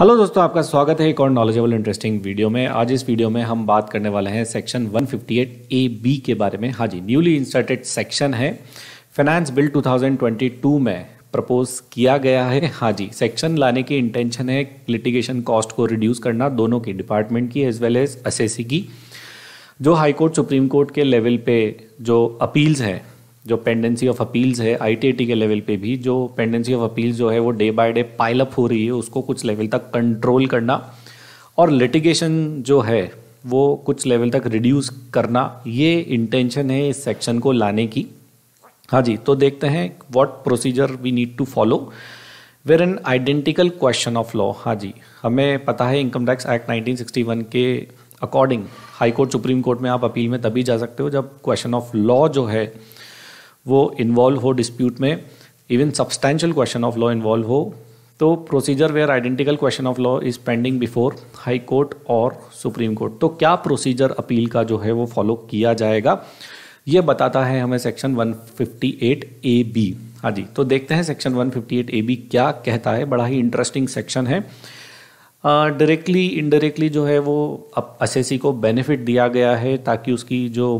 Hello दोस्तों आपका स्वागत है एक और नॉलेजेबल इंटरेस्टिंग वीडियो में आज इस वीडियो में हम बात करने वाले हैं सेक्शन 158 ए बी के बारे में हाँ जी न्यूली इंसर्टेड सेक्शन है फाइनेंस बिल 2022 में प्रपोज किया गया है हाँ जी सेक्शन लाने की इंटेंशन है लिटिगेशन कॉस्ट को रिड्यूस करना दोनों की डिपार्टमेंट की एज वेल एज एस की जो हाईकोर्ट सुप्रीम कोर्ट के लेवल पे जो अपील्स हैं जो पेंडेंसी ऑफ अपील्स है आई के लेवल पे भी जो पेंडेंसी ऑफ अपील्स जो है वो डे बाय डे पाइलअप हो रही है उसको कुछ लेवल तक कंट्रोल करना और लिटिगेशन जो है वो कुछ लेवल तक रिड्यूस करना ये इंटेंशन है इस सेक्शन को लाने की हाँ जी तो देखते हैं what procedure we need to follow where an identical question of law हाँ जी हमें पता है इनकम टैक्स एक्ट 1961 के according high court supreme court में आप अपील में तभी जा सकते हो जब क्वेश्चन ऑफ लॉ जो है वो इन्वॉल्व हो डिस्प्यूट में even substantial question of law involve हो तो procedure where identical question of law is pending before high court और सुप्रीम कोर्ट तो क्या प्रोसीजर अपील का जो है वो फॉलो किया जाएगा ये बताता है हमें सेक्शन 158 ए बी हाँ जी तो देखते हैं सेक्शन 158 ए बी क्या कहता है बड़ा ही इंटरेस्टिंग सेक्शन है डायरेक्टली uh, इनडायरेक्टली जो है वो असेसी को बेनिफिट दिया गया है ताकि उसकी जो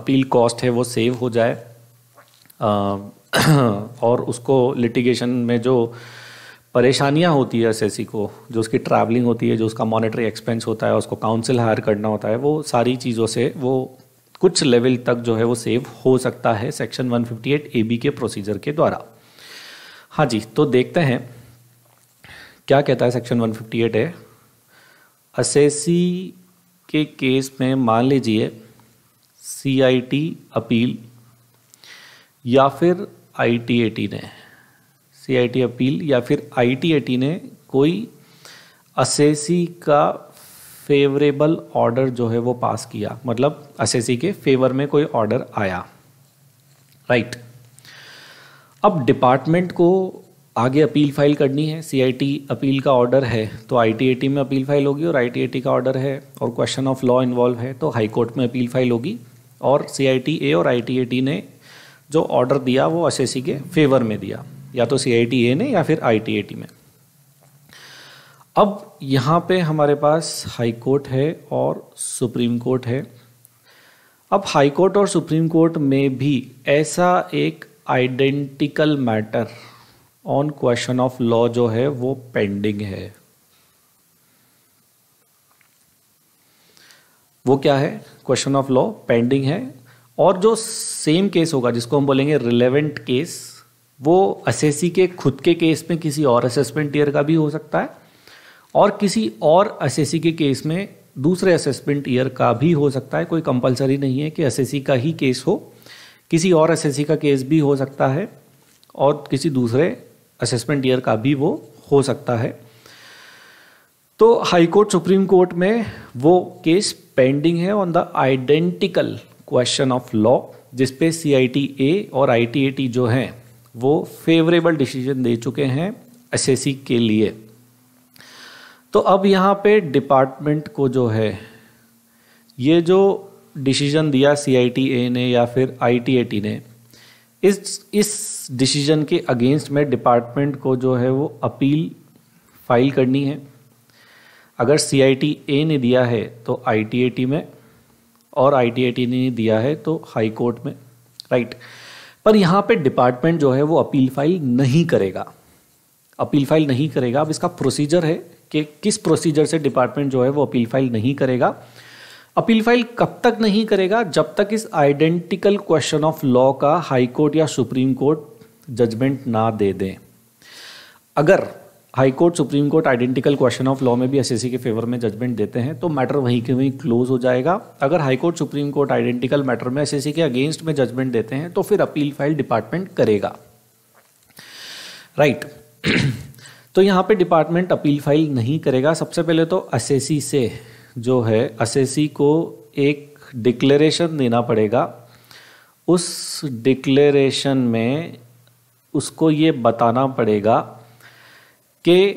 अपील कॉस्ट है वो सेव हो जाए और उसको लिटिगेशन में जो परेशानियां होती है एस को जो उसकी ट्रैवलिंग होती है जो उसका मॉनेटरी एक्सपेंस होता है उसको काउंसिल हायर करना होता है वो सारी चीज़ों से वो कुछ लेवल तक जो है वो सेव हो सकता है सेक्शन 158 एबी के प्रोसीजर के द्वारा हाँ जी तो देखते हैं क्या कहता है सेक्शन 158 है असेसी के केस में मान लीजिए सी अपील या फिर आईटीएटी ने सीआईटी अपील या फिर आईटीएटी ने कोई असेसी का फेवरेबल ऑर्डर जो है वो पास किया मतलब असेसी के फेवर में कोई ऑर्डर आया राइट अब डिपार्टमेंट को आगे अपील फाइल करनी है सीआईटी अपील का ऑर्डर है तो आईटीएटी में अपील फाइल होगी और आईटीएटी का ऑर्डर है और क्वेश्चन ऑफ लॉ इन्वॉल्व है तो हाई कोर्ट में अपील फाइल होगी और सीआईटी ए और आईटीएटी ने जो ऑर्डर दिया वो एस के फेवर में दिया या तो सी ने या फिर आई में अब यहाँ पे हमारे पास हाई कोर्ट है और सुप्रीम कोर्ट है अब हाई कोर्ट और सुप्रीम कोर्ट में भी ऐसा एक identical matter on question of law जो है वो पेंडिंग है वो क्या है क्वेश्चन ऑफ लॉ पेंडिंग है और जो सेम केस होगा जिसको हम बोलेंगे रिलेवेंट केस वो एस के खुद के केस में किसी और असेसमेंट ईयर का भी हो सकता है और किसी और एस के केस में दूसरे असेसमेंट ईयर का भी हो सकता है कोई कंपलसरी नहीं है कि एस का ही केस हो किसी और एस का केस भी हो सकता है और किसी दूसरे असेसमेंट ईयर का भी वो हो सकता है तो हाई कोर्ट सुप्रीम कोर्ट में वो केस पेंडिंग है on the identical question of law जिसपे सी आई टी ए और आई टी ए टी जो हैं वो फेवरेबल डिसीजन दे चुके हैं एस एस सी के लिए तो अब यहाँ पे डिपार्टमेंट को जो है ये जो डिसीजन दिया सी आई टी ए ने या फिर आई टी ए टी ने इस इस डिसीजन के अगेंस्ट में डिपार्टमेंट को जो है वो अपील फाइल करनी है अगर सी आई टी ए ने दिया है तो आई टी ए टी में और आईटीआईटी ने दिया है तो हाई कोर्ट में राइट पर यहाँ पे डिपार्टमेंट जो है वो अपील फाइल नहीं करेगा अपील फाइल नहीं करेगा अब इसका प्रोसीजर है कि किस प्रोसीजर से डिपार्टमेंट जो है वो अपील फाइल नहीं करेगा अपील फाइल कब तक नहीं करेगा जब तक इस आइडेंटिकल क्वेश्चन ऑफ लॉ का हाई कोर्ट या सुप्रीम कोर्ट जजमेंट ना दे दें अगर high court supreme court identical question of law में भी एस के फेवर में जजमेंट देते हैं तो मैटर वहीं के वहीं क्लोज हो जाएगा अगर high court supreme court identical matter में एस के अगेंस्ट में जजमेंट देते हैं तो फिर अपील फाइल डिपार्टमेंट करेगा राइट right. तो यहाँ पे डिपार्टमेंट अपील फाइल नहीं करेगा सबसे पहले तो एस से जो है एस को एक डिक्लेरेशन देना पड़ेगा उस डिक्लेरेशन में उसको ये बताना पड़ेगा कि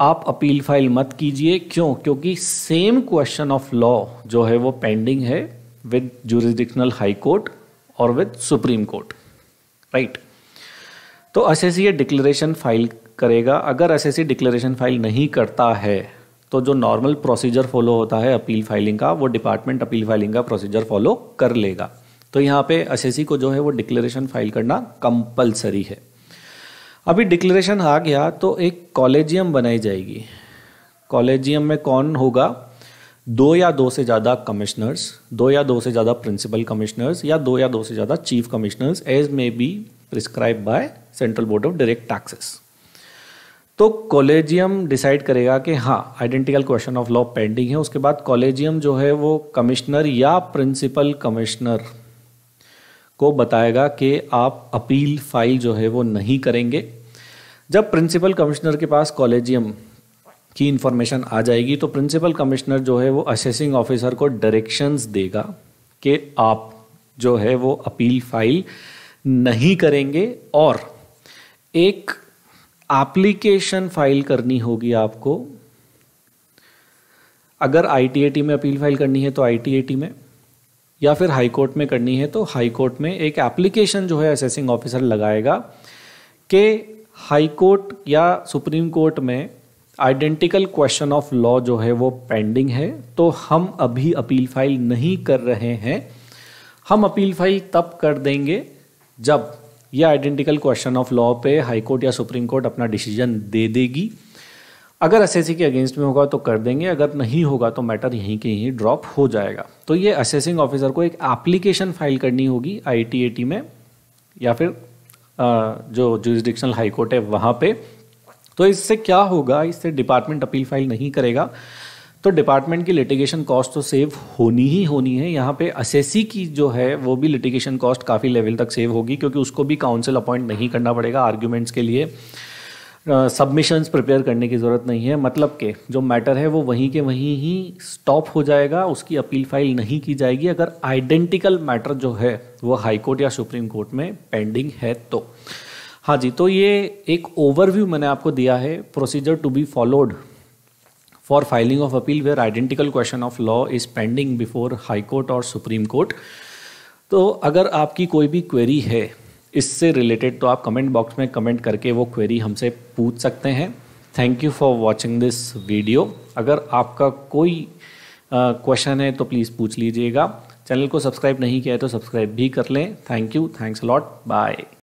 आप अपील फाइल मत कीजिए क्यों क्योंकि सेम क्वेश्चन ऑफ लॉ जो है वो पेंडिंग है विद जुरिस्डिक्शनल हाई कोर्ट और विद सुप्रीम कोर्ट राइट तो एस ये डिक्लेरेशन फाइल करेगा अगर एस डिक्लेरेशन फाइल नहीं करता है तो जो नॉर्मल प्रोसीजर फॉलो होता है अपील फाइलिंग का वो डिपार्टमेंट अपील फाइलिंग का प्रोसीजर फॉलो कर लेगा तो यहाँ पे एस को जो है वो डिक्लेरेशन फाइल करना कंपलसरी है अभी डिक्लेरेशन आ गया तो एक कॉलेजियम बनाई जाएगी कॉलेजियम में कौन होगा दो या दो से ज़्यादा कमिश्नर्स दो या दो से ज़्यादा प्रिंसिपल कमिश्नर्स या दो या दो से ज़्यादा chief commissioners as may be prescribed by central board of direct taxes तो कॉलेजियम डिसाइड करेगा कि हाँ identical question of law pending है उसके बाद कॉलेजियम जो है वो कमिश्नर या प्रिंसिपल कमिश्नर को बताएगा कि आप अपील फाइल जो है वो नहीं करेंगे जब प्रिंसिपल कमिश्नर के पास कॉलेजियम की इंफॉर्मेशन आ जाएगी तो प्रिंसिपल कमिश्नर जो है वो असेसिंग ऑफिसर को डायरेक्शंस देगा कि आप जो है वो अपील फाइल नहीं करेंगे और एक एप्लीकेशन फाइल करनी होगी आपको अगर आई में अपील फाइल करनी है तो आई में या फिर हाई कोर्ट में करनी है तो हाई कोर्ट में एक एप्लीकेशन जो है असेसिंग ऑफिसर लगाएगा कि हाई कोर्ट या सुप्रीम कोर्ट में आइडेंटिकल क्वेश्चन ऑफ लॉ जो है वो पेंडिंग है तो हम अभी अपील फाइल नहीं कर रहे हैं हम अपील फाइल तब कर देंगे जब ये आइडेंटिकल क्वेश्चन ऑफ लॉ पे हाई कोर्ट या सुप्रीम कोर्ट अपना डिसीजन दे देगी अगर असेसी के अगेंस्ट में होगा तो कर देंगे अगर नहीं होगा तो मैटर यहीं के यहीं ड्रॉप हो जाएगा तो ये असेसिंग ऑफिसर को एक एप्लीकेशन फाइल करनी होगी आई में या फिर जो जुरिस्डिक्शनल हाईकोर्ट है वहाँ पे तो इससे क्या होगा इससे डिपार्टमेंट अपील फाइल नहीं करेगा तो डिपार्टमेंट की लिटिगेशन कॉस्ट तो सेव होनी ही होनी है यहाँ पे असेसी की जो है वो भी लिटिगेशन कॉस्ट काफ़ी लेवल तक सेव होगी क्योंकि उसको भी काउंसिल अपॉइंट नहीं करना पड़ेगा आर्ग्यूमेंट्स के लिए सबमिशंस प्रिपेयर करने की ज़रूरत नहीं है मतलब के जो मैटर है वो वहीं के वहीं ही स्टॉप हो जाएगा उसकी अपील फाइल नहीं की जाएगी अगर आइडेंटिकल मैटर जो है वो हाई कोर्ट या सुप्रीम कोर्ट में पेंडिंग है तो हाँ जी तो ये एक ओवरव्यू मैंने आपको दिया है procedure to be followed for filing of appeal where identical question of law is pending before high court और सुप्रीम कोर्ट तो अगर आपकी कोई भी क्वेरी है इससे रिलेटेड तो आप कमेंट बॉक्स में कमेंट करके वो क्वेरी हमसे पूछ सकते हैं thank you for watching this video अगर आपका कोई क्वेश्चन है तो प्लीज़ पूछ लीजिएगा चैनल को सब्सक्राइब नहीं किया है तो सब्सक्राइब भी कर लें thank you thanks lot bye